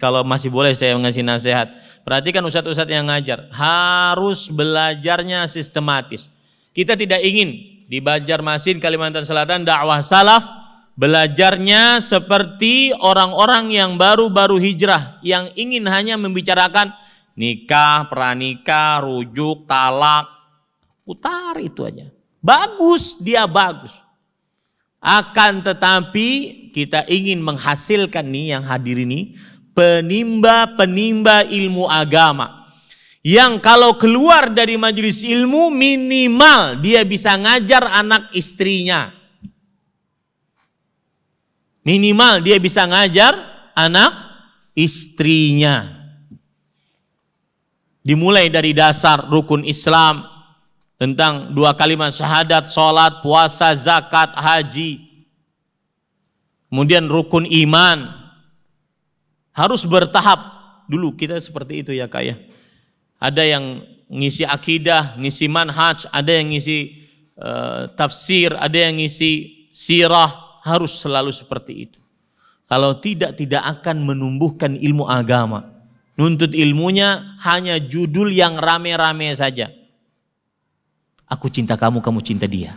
kalau masih boleh saya mengasih nasihat. Perhatikan ustadz-ustadz yang ngajar, harus belajarnya sistematis. Kita tidak ingin di Banjarmasin, Kalimantan Selatan, dakwah salaf, belajarnya seperti orang-orang yang baru-baru hijrah, yang ingin hanya membicarakan nikah, pranikah, rujuk, talak, putar itu aja. Bagus, dia bagus. Akan tetapi kita ingin menghasilkan nih yang hadir ini penimba-penimba ilmu agama. Yang kalau keluar dari majelis ilmu minimal dia bisa ngajar anak istrinya. Minimal dia bisa ngajar anak istrinya. Dimulai dari dasar rukun Islam tentang dua kalimat syahadat, sholat, puasa, zakat, haji. Kemudian rukun iman, harus bertahap. Dulu kita seperti itu ya kak ya. Ada yang ngisi akidah, ngisi manhaj, ada yang ngisi uh, tafsir, ada yang ngisi sirah. Harus selalu seperti itu. Kalau tidak, tidak akan menumbuhkan ilmu agama. Nuntut ilmunya hanya judul yang rame-rame saja. Aku cinta kamu, kamu cinta dia